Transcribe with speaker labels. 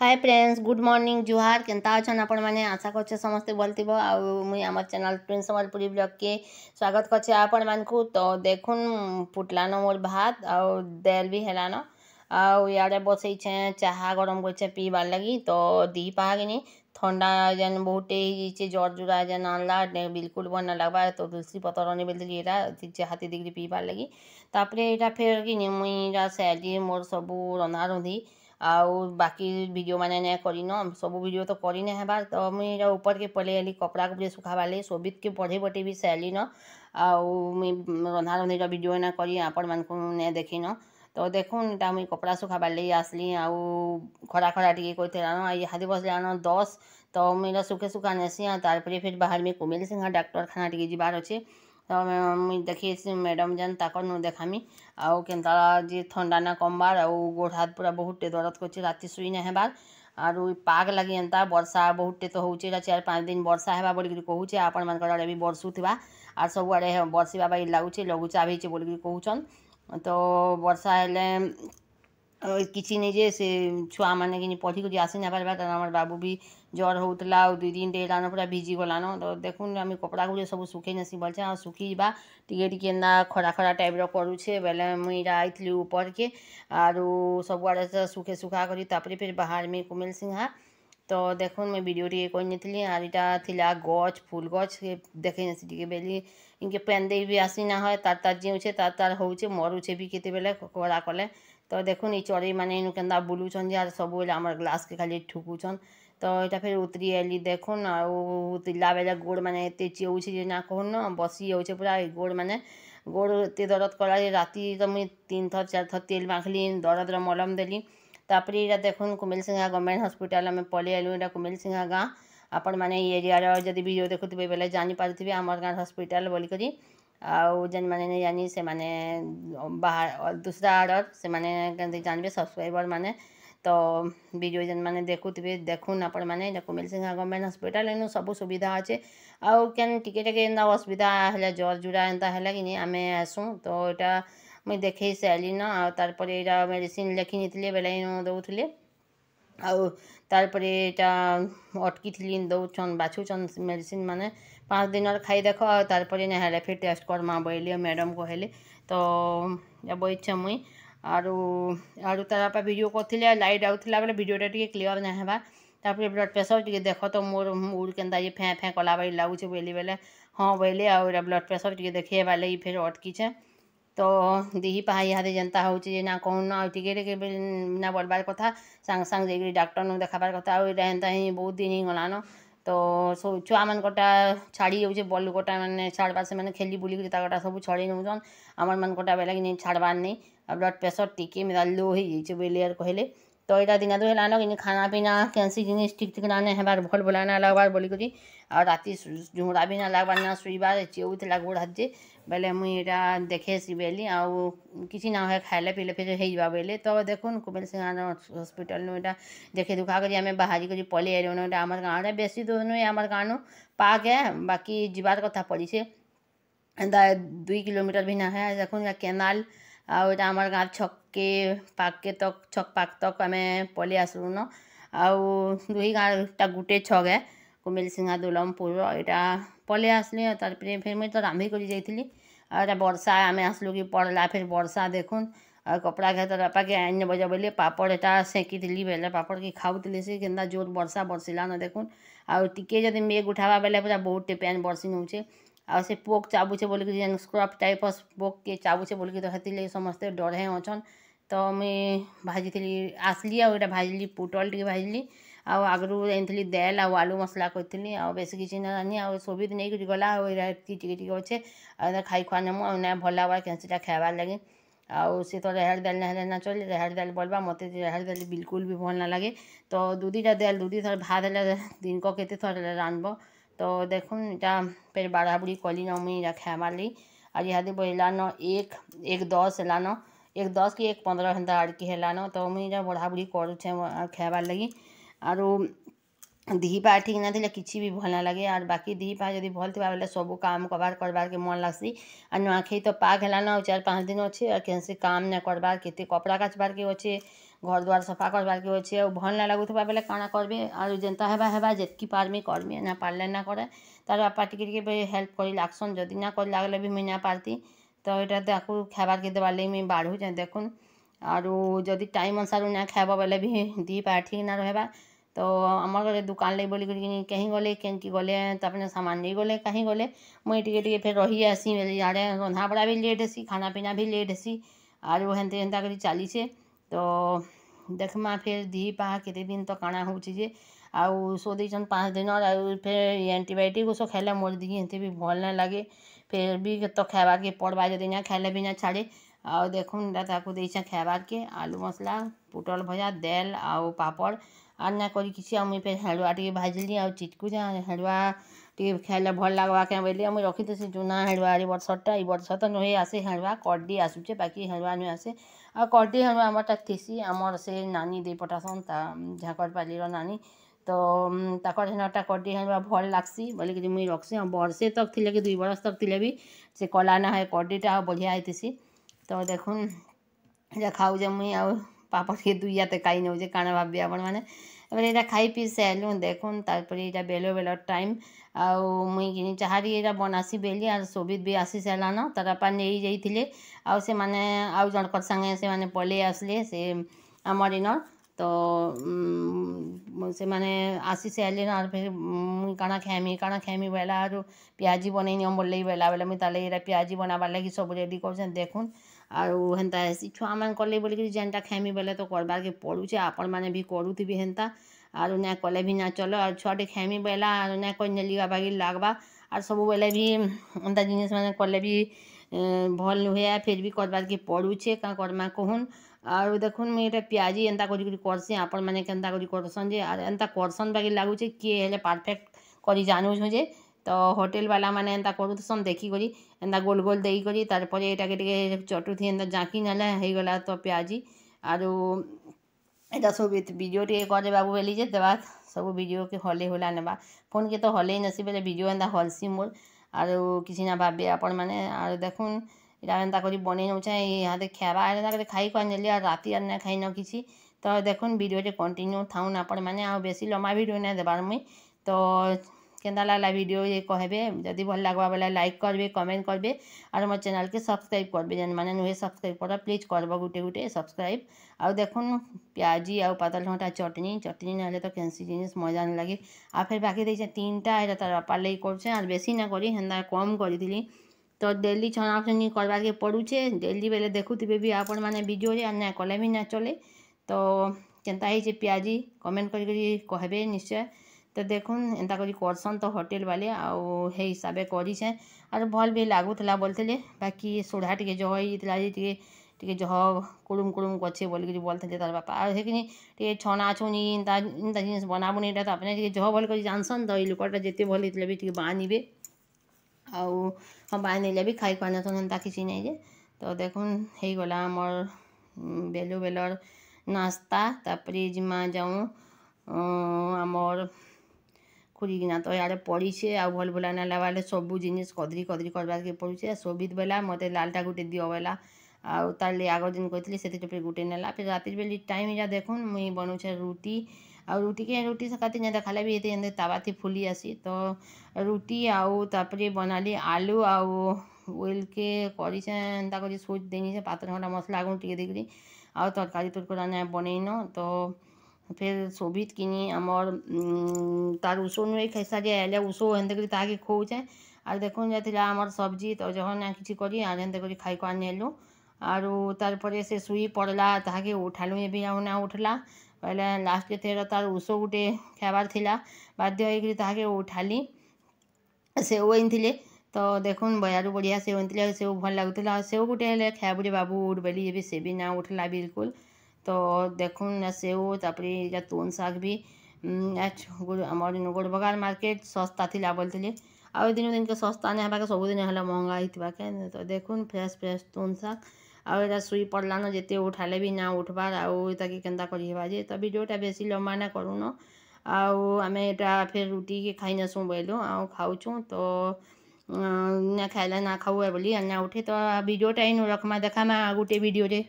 Speaker 1: हाय friends good morning जुहार के अच्छा आपण मैंने आशा कर समस्ते भल थ मुई आम चैनल ट्विन समलपुरी ब्लग के स्वागत करे आपण मानक तो देखुन फुटलान मोर भात आउ देर भी हैलान आड़े इे बसईे चाह गरम करे पीबार लगी तो दी पागनी थंडा जेन बहुत जर जुरा जेन आनला बिलकुल बन ना लगवा तो तुलसी पतर अन बिल चाहती दी पीबार लगी तापर यहाँ फेर कि मुई सैली मोर सब रंधारंधी ଆଉ ବାକି ଭିଡ଼ିଓ ମାନେ ନାଇଁ କରିନ ସବୁ ଭିଡ଼ିଓ ତ କରିନେ ହେବାର୍ ତ ମୁଇଁ ଇଟା ଉପର୍କେ ପଲେଇ ଆଇଲି କପଡ଼ା କୁପଡ଼ି ଶୁଖାବାର୍ ଲାଗି ସୋବିତ୍କେ ପଢ଼େଇ ବଟେଇ ବି ସାରିଲିନ ଆଉ ମୁଇଁ ରନ୍ଧାରନ୍ଧିର ଭିଡ଼ିଓ ନା କରି ଆପଣମାନଙ୍କୁ ନାଇଁ ଦେଖିନ ତ ଦେଖୁନ୍ ଇଟା ମୁଇଁ କପଡ଼ା ଶୁଖାବାର୍ ଲାଗି ଆସ୍ଲି ଆଉ ଖରା ଖରା ଟିକେ କହିଥିଲାନ ଆଉ ଇହାଦେ ଆନ ଦଶ୍ ତ ମୁଇଁ ଇଟା ଶୁଖେ ଶୁଖା ନେସି ଆଉ ତାର୍ ପରେ ଫେର୍ ବାହାର୍ମି କୁମିଲ୍ ସିଂହା ଡାକ୍ତରଖାନା ଟିକେ ଯିବାର୍ ଅଛେ ତ ମୁଇଁ ଦେଖିସି ମ୍ୟାଡ଼ାମ୍ ଯେନ୍ ତାକର୍ ନୁ ଦେଖାମି ଆଉ କେନ୍ତା ଯେ ଥଣ୍ଡା ନା କମବାର୍ ଆଉ ଗୋଡ଼୍ ହାତ୍ ପୁରା ବହୁତଟେ ଦରଦ କରୁଛି ରାତି ଶୁଇ ନାଇଁ ହେବାର୍ ଆରୁ ପାଗ୍ ଲାଗି ଏନ୍ତା ବର୍ଷା ବହୁତଟେ ତ ହଉଛେ ଇଟା ଚାରି ପାଞ୍ଚ ଦିନ ବର୍ଷା ହେବା ବୋଲିକିରି କହୁଛେ ଆପଣମାନଙ୍କର ଆଡ଼େ ବି ବର୍ଷୁଥିବା ଆର୍ ସବୁଆଡ଼େ ବର୍ଷିବା ପାଇଁ ଲାଗୁଛେ ଲଘୁଚାପ ହେଇଛେ ବୋଲିକିରି କହୁଛନ୍ ତ ବର୍ଷା ହେଲେ किसी नहीं से छुआ मैंने कि पढ़ी आसी ना पार्बा तर बाबू भी जर हो दुई दिन टे रान पूरा भिजी गलान तो देखुन आम कपड़ा गुड़े सब सुखे नसी बोलचे हाँ सुखी जावा टे एना खरा खरा टाइप रुचे बेले मुझे आई ऊपर के आर सब आड़े सुखे सुखा कर फिर बाहर में कुमेल सिंहा तो देख मुझे भिडियो टे नहीं आर इटा थी गच फुल गच देखे नसी बेली इनके पेन दे भी आसी ना तार तार जी हो तार तार हो मरुचे भी के बेले खरा कले ତ ଦେଖୁନ୍ ଇ ଚଢ଼େଇମାନେ ଇନୁ କେନ୍ତା ବୁଲୁଛନ୍ ଯେ ଆର୍ ସବୁବେଲେ ଆମର୍ ଗ୍ଲାସ୍କେ ଖାଲି ଠୁକୁଛନ୍ ତ ଇଟା ଫେର୍ ଉତ୍ରି ଆଏଲି ଦେଖୁନ୍ ଆଉ ଉତ୍ରିଲା ବେଲେ ଗୋଡ଼୍ମାନେ ଏତେ ଚିଅଉଛେ ଯେ ନା କହୁନ୍ ବସି ଯାଉଛେ ପୁରା ଇ ଗୋଡ଼୍ମାନେ ଗୋଡ଼୍ ଏତେ ଦରଦ୍ କଲା ଯେ ରାତି ତ ମୁଇଁ ତିନ୍ ଥର୍ ଚାର୍ ଥର୍ ତେଲ୍ ମାଖ୍ଲି ଦରଦ୍ର ମଲମ୍ ଦେଲି ତାପରେ ଇଟା ଦେଖୁନ୍ କୁମିଲ୍ସିଂହା ଗଭର୍ଣ୍ଣମେଣ୍ଟ୍ ହସ୍ପିଟାଲ୍ ଆମେ ପଲେଇ ଆଏଲୁ ଇଟା କୁମିଲ୍ସିଂହା ଗାଁ ଆପଣମାନେ ଇ ଏରିଆର ଯଦି ଭିଡ଼ିଓ ଦେଖୁଥିବେ ବେଲେ ଜାଣିପାରୁଥିବେ ଆମର୍ ଗାଁ ହସ୍ପିଟାଲ୍ ବୋଲିକରି ଆଉ ଯେନ୍ମାନେ ଜାନି ସେମାନେ ବାହାର ଦୁସରା ଆଡ଼ର୍ ସେମାନେ କେନ୍ତି ଜାଣିବେ ସବସ୍କ୍ରାଇବର୍ମାନେ ତ ଭିଡ଼ିଓ ଯେନ୍ମାନେ ଦେଖୁଥିବେ ଦେଖୁନ୍ ଆପଣମାନେ ଇଟା କୁମେଲସିଂହା ଗଭର୍ଣ୍ଣମେଣ୍ଟ ହସ୍ପିଟାଲ୍ ଏନୁ ସବୁ ସୁବିଧା ଅଛେ ଆଉ କେନ୍ ଟିକେ ଟିକେ ଏନ୍ତା ଅସୁବିଧା ହେଲେ ଜ୍ୱର୍ ଜୁଡ଼ା ଏନ୍ତା ହେଲେ କିନି ଆମେ ଆସୁଁ ତ ଇଟା ମୁଇଁ ଦେଖେଇ ସାରିଲିନ ଆଉ ତାର୍ ପରେ ଇଟା ମେଡ଼ିସିନ୍ ଲେଖି ନେଇଥିଲେ ବେଲେ ଇନୁ ଦେଉଥିଲେ ଆଉ ତା'ପରେ ଏଇଟା ଅଟକିଥିଲି ଦଉଛନ୍ ବାଛୁଛନ୍ ମେଡ଼ିସିନ୍ମାନେ ପାଞ୍ଚ ଦିନର ଖାଇ ଦେଖ ଆଉ ତାର୍ ନାଇଁ ହେଲେ ଫିର୍ ଟେଷ୍ଟ୍ କର୍ମା ବୋଇଲି ଆଉ ମ୍ୟାଡ଼ାମ୍ କହିଲେ ତ ବଇଛେ ମୁଇଁ ଆରୁ ଆରୁ ତାର୍ ବାପା ଭିଡ଼ିଓ କରିଥିଲେ ଆଉ ଲାଇଟ୍ ଆଉଥିଲା ବେଲେ ଭିଡ଼ିଓଟା ଟିକେ କ୍ଲିଅର୍ ନାଇଁ ହେବା ତାପରେ ବ୍ଲଡ଼୍ ପ୍ରେସର୍ ଟିକେ ଦେଖ ତ ମୋର ମୁଡ଼୍ କେନ୍ତା ଇଏ ଫେଁ ଫେଁ କଲା ବାଗି ଲାଗୁଛେ ବୋଇଲି ବେଲେ ହଁ ବୋଇଲି ଆଉ ଏଇଟା ବ୍ଲଡ଼୍ ପ୍ରେସର୍ ଟିକେ ଦେଖେଇ ହେବାର୍ ଲାଗି ଫେର୍ ଅଟକିଛେ ତ ଦିହି ପାହାଇ ଇହାଦେ ଯେନ୍ତା ହେଉଛି ଯେ ନା କହୁନ ଆଉ ଟିକେ ଟିକେ ନା ବଢ଼ବାର୍ କଥା ସାଙ୍ଗେ ସାଙ୍ଗେ ଯାଇକିରି ଡାକ୍ତରନୁ ଦେଖାବାର୍ କଥା ଆଉ ଏଇଟା ହେନ୍ତା ହିଁ ବହୁତ ଦିନ ହେଇଗଲାନ ତ ସବୁ ଛୁଆମାନଙ୍କଟା ଛାଡ଼ି ଯାଉଛେ ବଡ଼ ଲୋକଟା ମାନେ ଛାଡ଼ବା ସେମାନେ ଖେଲି ବୁଲିକିରି ତାଙ୍କଟା ସବୁ ଛଡ଼େଇ ନେଉଛନ୍ ଆମର୍ ମାନଙ୍କଟା ବେଲାକି ନେଇ ଛାଡ଼ବାର୍ ନେଇ ଆଉ ବ୍ଲଡ଼୍ ପ୍ରେସର୍ ଟିକେ ମେରା ଲୋ ହେଇଯାଇଛେ ବୋଲି ଆର୍ କହିଲେ तो यहाँ दिन तो है कि खाना पीना कैंसी जिन ठीक ठीक लाने है बार भल बुलाना अलग बार बोली करी राति झुड़ा भी ना लगबार ना शुईबार चेउला गोड़ हाथ जे बोले मुई यहाँ देखे बेली आउ किसी ना खाइले पीले फिर हो बोले तो देखुन कुबेल सिंह हॉस्पिटल यहाँ देखे दुखा करी आम बाहरी कर पलि आइलुन यहाँ आम गाँव बेसी दूर नुहे आम गाँव नु है बाकी जीवार कथा पड़ी से दुई किलोमीटर भी ना है देखुन केनाल ଆଉ ଏଇଟା ଆମର୍ ଗାଁର୍ ଛକ୍କେ ପାଗ୍କେ ତକ୍ ଛକ୍ ପାଗ୍ ତକ୍ ଆମେ ପଲେଇ ଆସ୍ଲୁନ ଆଉ ଦୁଇ ଗାଁଟା ଗୁଟେ ଛକ୍ ଏ କୁମିଲ୍ସିଂହା ଦୁଲମ୍ପୁର୍ର ଏଇଟା ପଲେଇ ଆସ୍ଲି ଆଉ ତାର୍ ଫେର୍ ମୁଇଁ ତ ରାନ୍ଧି କରି ଯାଇଥିଲି ଆଉ ଏଇଟା ବର୍ଷା ଆମେ ଆସ୍ଲୁ କି ପଡ଼୍ଲା ଫେର୍ ବର୍ଷା ଦେଖୁନ୍ ଆଉ କପ୍ଡ଼ା ଘାତର୍ ବାପାକେ ଆଇନ୍ ବଜ ବୋଲି ପାପଡ଼ ଏଟା ସେକିଥିଲି ବେଲେ ପାପଡ଼ କି ଖାଉଥିଲି ସେ କେନ୍ତା ଜୋର୍ ବର୍ଷା ବର୍ଷିଲାନ ଦେଖୁନ୍ ଆଉ ଟିକେ ଯଦି ମେଘ୍ ଉଠାବା ବେଲେ ପୁରା ବହୁତ୍ଟେ ପେନ୍ ବର୍ଷି ନଉଛେ ଆଉ ସେ ପୋକ୍ ଚାବୁଛେ ବୋଲିକିରି ଯେନ୍ ସ୍କ୍ରବ୍ ଟାଇପ୍ର ପୋକ୍କେ ଚାବୁଛେ ବୋଲିକି ତ ହେଥିର୍ଲାଗି ସମସ୍ତେ ଡରେ ଅଛନ୍ ତ ମୁଇଁ ଭାଜିଥିଲି ଆସ୍ଲି ଆଉ ଇଟା ଭାଜିଲି ପୋଟଲ୍ ଟିକେ ଭାଜିଲି ଆଉ ଆଗରୁ ଜାଣିଥିଲି ଦେଲ୍ ଆଉ ଆଲୁ ମସଲା କରିଥିଲି ଆଉ ବେଶୀ କିଛି ନା ଜାନି ଆଉ ସୋବିତ୍ ନେଇକିରି ଗଲା ଆଉ ଇଟା ଟିକେ ଟିକେ ଅଛେ ଆଉ ଇଟା ଖାଇ ଖୁଆ ନେମୁ ଆଉ ନାଇଁ ଭଲ୍ ଲାଗ୍ବା କେନ୍ସିଟା ଖାଏବାର୍ ଲାଗି ଆଉ ସେ ତ ରେହାଡ଼ ଦାଲ୍ ନାଇଁ ହେଲେ ନା ଚଲେ ରେହାଡ଼ ଦାଲ୍ ବଲ୍ବା ମୋତେ ରେହାଡ଼ ଦାଲ୍ ବିଲକୁଲ୍ ବି ଭଲ୍ ନା ଲାଗେ ତ ଦୁଇଟା ଦାଲ୍ ଦୁଇ ଥର ଭାତ ହେଲେ ଦିନକ କେତେ ଥର ରାନ୍ଧବ तो देख फिर बाढ़ा बुढ़ी कली न मुई खेबार लगी आज इहा बोलान एक एक दस हलान एक दस कि एक पंद्रह घंटा आड़की हलान तो मुई बढ़ा बुढ़ी करुचे खेबार लगी आर दीपा ठीक ना थी किसी भी भल ना लगे आर बाकी दीपा जब भल थी बोले सब काम कबार करबार के मन लग्सी आ नुआखई तो पाक हलान चार पाँच दिन अच्छे कैसे काम ना करबार के कपड़ा काचबार के अच्छे ঘর দুয়ার সফা করবার কে অছে আর ভল না লাগুথবা বেলে কাণা করবি আর যেন্তা হেবা হেবা যেতকি পারমি করমি না পারলে না করে তার বাপা টিকে টিকে হেল্প করি লাগসন যদি না করে লাগলে বি মুই না পারতি তো এটা তাকে খাইবারকে দেবার লাগে মুই বাড়ুছে দেখুন আর যদি টাইম অনুসারে না খাইব বেলে বি দি পার ঠিক না রহবা তো আমার ঘরে দোকান লাগে বলি কহি গলে কেনকি গলে তারপরে সামান নেই গলে কাহি গলে মুই টিকে টিকে ফের রহি আসি ইয়াড়ে রন্ধা বড়া বি লেট হেসি খানা পিনা বি লেট হেসি আর হেনতে হেনতা করি চালিছে तो देखमा फिर दी पा कत दिन तो काणा हो आसो दे पाँच दिन फिर एंटीबायोटिक ओस खाइले मोर दी एंती भी भल ना लगे फिर भी तो खाबा के पड़वा जो ना खाइले भी ना छाड़े आ देखू दे खाबार के आलू मसला पुटल भजा देल आउ पापड़ आर ना कर हेड़ुआ टे भाजली आ चिटकुजा हेड़ुआ ଟିକେ ଖାଇଲେ ଭଲ୍ ଲାଗ୍ବା କାଁ ବୋଇଲେ ମୁଇଁ ରଖିଥିସି ଚୁନା ହାଣ୍ଡୁଆରେ ବର୍ଷଟା ଏଇ ବର୍ଷ ତ ନୁହେଁ ଆସେ ହାଣ୍ଡୁଆ କର୍ଡ଼ି ଆସୁଛେ ବାକି ହାଣ୍ଡୁଆ ନୁହେଁ ଆସେ ଆଉ କର୍ଡ଼ି ହାଣ୍ଡୁଆ ଆମର୍ଟା ଥିସି ଆମର୍ ସେ ନାନୀ ଦେଇ ପଠାସନ୍ ତା ଝାକରପାଲିର ନାନୀ ତ ତାକର୍ ହେନଟା କର୍ଡ଼ି ହାଣ୍ଡୁଆ ଭଲ୍ ଲାଗ୍ସି ବୋଲିକିରି ମୁଇଁ ରଖ୍ସି ଆଉ ବର୍ଷେ ତକ୍ ଥିଲେ କି ଦୁଇ ବର୍ଷ ତକ୍ ଥିଲେ ବି ସେ କଲା ନା ହେ କର୍ଡ଼ିଟା ବଢ଼ିଆ ହେଇଥିସି ତ ଦେଖୁନ୍ ଇଟା ଖାଉଛେ ମୁଇଁ ଆଉ ପାପଡ଼ କେ ଦୁଇଆତେ ଖାଇ ନେଉଛେ କାଣା ଭାବ୍ବେ ଆପଣମାନେ ତା'ପରେ ଏଇଟା ଖାଇ ପିଇ ସାରିଲୁ ଦେଖୁନ୍ ତା'ପରେ ଏଇଟା ବେଲ ବେଲ ଟାଇମ୍ ଆଉ ମୁଇଁ କିନି ଚାହାରି ଏଇଟା ବନାସି ବେଲି ଆର୍ ସୋବିତ ବି ଆସି ସାରିଲାନ ତାର୍ ବାପା ନେଇ ଯାଇଥିଲେ ଆଉ ସେମାନେ ଆଉ ଜଣଙ୍କର ସାଙ୍ଗେ ସେମାନେ ପଲେଇ ଆସିଲେ ସେ ଆମର ଇନର୍ ତ ସେମାନେ ଆସି ସାରିଲେନ ଆର୍ ଫେର୍ ମୁଇଁ କାଣା ଖାଏମି କାଣା ଖାଏମି ବେଲା ଆରୁ ପିଆଜି ବନେଇ ନିଅ ବୋଲେଇ ବେଲା ବେଲେ ମୁଇଁ ତାହେଲେ ଏଇଟା ପିଆଜି ବନାବାର୍ ଲାଗି ସବୁ ରେଡ଼ି କରୁଛେଁ ଦେଖୁନ୍ ଆଉ ହେନ୍ତା ହେସି ଛୁଆମାନଙ୍କର୍ ଲାଗି ବୋଲିକିରି ଯେନ୍ଟା ଖାଏମି ବେଲେ ତ କର୍ବାର୍କେ ପଡ଼ୁଛେ ଆପଣମାନେ ବି କରୁଥିବେ ହେନ୍ତା ଆରୁ ନାଇଁ କଲେ ବି ନାଇଁ ଚଲ ଆର୍ ଛୁଆଟେ ଖାଏମି ବେଲା ଆରୁ ନାଇଁ କରି ନେଲିଗା ବାଗି ଲାଗ୍ବା ଆର୍ ସବୁବେଲେ ବି ଏନ୍ତା ଜିନିଷ୍ମାନେ କଲେ ବି ଭଲ୍ ନୁହେଁ ଫିର୍ ବି କର୍ବାର୍କେ ପଡ଼ୁଛେ କାଁ କର୍ମା କହୁନ୍ ଆରୁ ଦେଖୁନ୍ ମୁଇଁ ଇଟା ପିଆଜି ଏନ୍ତା କରିକିରି କର୍ସି ଆପଣମାନେ କେନ୍ତା କରି କର୍ସନ୍ ଯେ ଆର୍ ଏନ୍ତା କର୍ସନ୍ ବାଗି ଲାଗୁଛେ କିଏ ହେଲେ ପରଫେକ୍ଟ କରି ଜାନୁଛୁଁ ଯେ ତ ହୋଟେଲ୍ ବାଲାମାନେ ଏନ୍ତା କରୁଥିସନ୍ ଦେଖିକରି ଏନ୍ତା ଗୋଲ୍ ଗୋଲ୍ ଦେଇକରି ତାର୍ ପରେ ଏଇଟାକେ ଟିକେ ଚଟୁଥି ଏନ୍ତା ଜାଙ୍କି ନେଲେ ହେଇଗଲା ତ ପିଆଜି ଆରୁ ଏଇଟା ସବୁ ଭିଡ଼ିଓ ଟିକେ କରେଇବାକୁ ବେଲି ଯେ ଦେବା ସବୁ ଭିଡ଼ିଓକେ ହଲେଇ ହୁଲା ନେବା ଫୋନ୍କେ ତ ହଲେଇ ନେସି ବେଲେ ଭିଡ଼ିଓ ଏନ୍ତା ହଲ୍ସି ମୋର୍ ଆରୁ କିଛି ନା ଭାବିବେ ଆପଣମାନେ ଆରୁ ଦେଖୁନ୍ ଏଇଟା ଏନ୍ତା କରି ବନେଇ ନେଉଛେଁ ଇହାଦେ ଖାଇବା ଏନ୍ତା କରି ଖାଇକରି ନେଲି ଆର୍ ରାତି ଆର୍ ନାଇଁ ଖାଇନ କିଛି ତ ଦେଖୁନ୍ ଭିଡ଼ିଓଟେ କଣ୍ଟିନ୍ୟୁ ଥାଉନ୍ ଆପଣମାନେ ଆଉ ବେଶୀ ଲମ୍ବା ଭିଡ଼ିଓ ନାଇଁ ଦେବାର୍ ମୁଇଁ ତ केना लगला भिडियो ये कहे जदि भल लगवा बोले लाइक करेंगे कमेंट करेंगे और मोर चैनल के सब्सक्राइब करेंगे जेन मैंने नुहे सब्सक्राइब कर प्लीज कर गोटे गोटे सब्सक्राइब आउ देख पिजी आउ पतालघटा चटनी चटनी ना तो कैंसी जिनस मजा ना लगे आ फिर बाकी देखे तीन टाइम तार बापार लगे करें आर बेसी ना कर कम करी तो डेली छना छनी करवाके पड़ूचे डेली बेले देखु भी आपण मैंने भिडियो ना कले भी ना चले तो केन्ता है पिजी कमेंट करें निश्चय ତ ଦେଖୁନ୍ ଏନ୍ତା କରି କର୍ସନ୍ ତ ହୋଟେଲ୍ ବାଲେ ଆଉ ହେଇ ହିସାବେ କରିଛେଁ ଆର୍ ଭଲ୍ ବି ଲାଗୁଥିଲା ବୋଲିଥିଲେ ବାକି ସୋଢ଼ା ଟିକେ ଜହ ହେଇଯାଇଥିଲା ଯେ ଟିକେ ଟିକେ ଜହ କୁଡ଼ୁମ୍ କୁଡ଼ୁମ୍ ଅଛେ ବୋଲିକିରି ବୋଲିଥିଲେ ତାର୍ ବାପା ଆଉ ହେକିନି ଟିକେ ଛଣାଛୁଣି ଏନ୍ତା ଏନ୍ତା ଜିନିଷ୍ ବନାବୁନି ଏଇଟା ତାପରେ ଟିକେ ଜହ ଭଲ କରି ଜାଣିସନ୍ ତ ଏଇ ଲୋକଟା ଯେତେ ଭଲ ହେଇଥିଲେ ବି ଟିକେ ବାନିବେ ଆଉ ହଁ ବାନେଲେ ବି ଖାଇ ପାରୁନଥନ୍ ହେନ୍ତା କିଛି ନାଇଁ ଯେ ତ ଦେଖୁନ୍ ହେଇଗଲା ଆମର୍ ବେଲୁ ବେଲର୍ ନାସ୍ତା ତାପରେ ଯିମା ଯାଉଁ ଆମର୍ ଖୁରିକିନା ତ ଇଆଡ଼େ ପଡ଼ିଛେ ଆଉ ଭଲ୍ ଭୁଲା ନାଇଁ ଲାଗ୍ବାର୍ ସବୁ ଜିନିଷ୍ କଦରି କଦରି କର୍ବାର୍କେ ପଡ଼ୁଛେ ଶୋଭିତ୍ ବେଲା ମୋତେ ଲାଲ୍ଟା ଗୁଟେ ଦିଅ ବେଲା ଆଉ ତାର୍ ଲାଗି ଆଗ ଯେନ୍ କହିଥିଲି ସେଥିର୍ ଟୋପେ ଗୁଟେ ନେଲା ଫେର୍ ରାତିର୍ ବେଲି ଟାଇମ୍ ଇଟା ଦେଖୁନ୍ ମୁଇଁ ବନଉଛେ ରୁଟି ଆଉ ରୁଟିକେ ରୁଟି ସକାତି ନାଇଁ ଦେଖାଲେ ବି ଏତେ ଏନ୍ତି ତାୱାତି ଫୁଲି ଆସି ତ ରୁଟି ଆଉ ତାପରେ ବନାଲି ଆଲୁ ଆଉ ଓଇଲ୍କେ କରିଛେଁ ଏନ୍ତା କରି ସୁଜ୍ ଦେଇଛେଁ ପାତଲ୍ଘଣ୍ଟା ମସ୍ଲା ଗୁଣ୍ଡ୍ ଟିକେ ଦେଇକିରି ଆଉ ତରକାରୀ ତୁର୍କୁରା ନାଇଁ ବନେଇନ ତ ଫେର୍ ଶୋଭିତ୍ କିନି ଆମର୍ ତାର୍ ଉଷୋନୁ ଏଇ ଖେସାରି ଆଇଲେ ଉଷୋ ହେନ୍ତା କରି ତାହାକେ ଖୋଉଛେଁ ଆର୍ ଦେଖୁନ୍ ଯାଇଥିଲା ଆମର୍ ସବ୍ଜି ତ ଯହନ୍ ନା କିଛି କରି ଆର୍ ହେନ୍ତା କରି ଖାଇକୁ ଆନିଲୁ ଆରୁ ତାର୍ ପରେ ସେ ଶୁଇ ପଡ଼୍ଲା ତାହାକେ ଉଠାଲୁ ଏବେ ଆଉ ନା ଉଠ୍ଲା ବୋଇଲେ ଲାଷ୍ଟ୍କେ ଥର ତାର୍ ଉଷୋ ଗୁଟେ ଖାଇବାର୍ ଥିଲା ବାଧ୍ୟ ହେଇକିରି ତାହାକେ ଉଠାଲି ସେଓ ଆଣିଥିଲେ ତ ଦେଖୁନ୍ ବଜାରୁ ବଢ଼ିଆ ସେଓ ଆଣିଥିଲେ ସେଓ ଭଲ୍ ଲାଗୁଥିଲା ସେଓ ଗୁଟେ ହେଲେ ଖାଇବୁରେ ବାବୁ ଉଠ୍ ବୋଲି ଏବେ ସେ ବି ନା ଉଠ୍ଲା ବିଲ୍କୁଲ୍ ତ ଦେଖୁନ୍ ସେଓ ତା'ପରେ ଇଟା ତୁନ୍ ଶାଗ୍ ବି ଆମର୍ ଇନୁ ବଗାନ୍ ମାର୍କେଟ୍ ଶସ୍ତା ଥିଲା ବୋଲିଥିଲେ ଆଉ ଦିନୁ ଦିନ୍କେ ଶସ୍ତା ନାଇଁ ହେବାକେ ସବୁଦିନ ହେଲା ମହଙ୍ଗା ହେଇଥିବା କେନ୍ ତ ଦେଖୁନ୍ ଫ୍ରେଶ୍ ଫ୍ରେଶ୍ ତୁନ୍ ଶାଗ୍ ଆଉ ଏଇଟା ଶୁଇ ପଡ଼୍ଲାନ ଯେତେ ଉଠାଲେ ବି ନା ଉଠବାର୍ ଆଉ ତାକେ କେନ୍ତା କରିହେବା ଯେ ତ ଭିଡ଼ିଓଟା ବେଶୀ ଲମ୍ବା ନା କରୁନ ଆଉ ଆମେ ଏଇଟା ଫେର୍ ରୁଟିକେ ଖାଇନେସୁଁ ବୋଇଲୁ ଆଉ ଖାଉଛୁଁ ତ ନା ଖାଇଲେ ନା ଖାଉ ବୋଲି ନା ଉଠେ ତ ଭିଡ଼ିଓଟା ଇନୁ ରଖ୍ମା ଦେଖ୍ମା ଆଉ ଗୋଟେ ଭିଡ଼ିଓରେ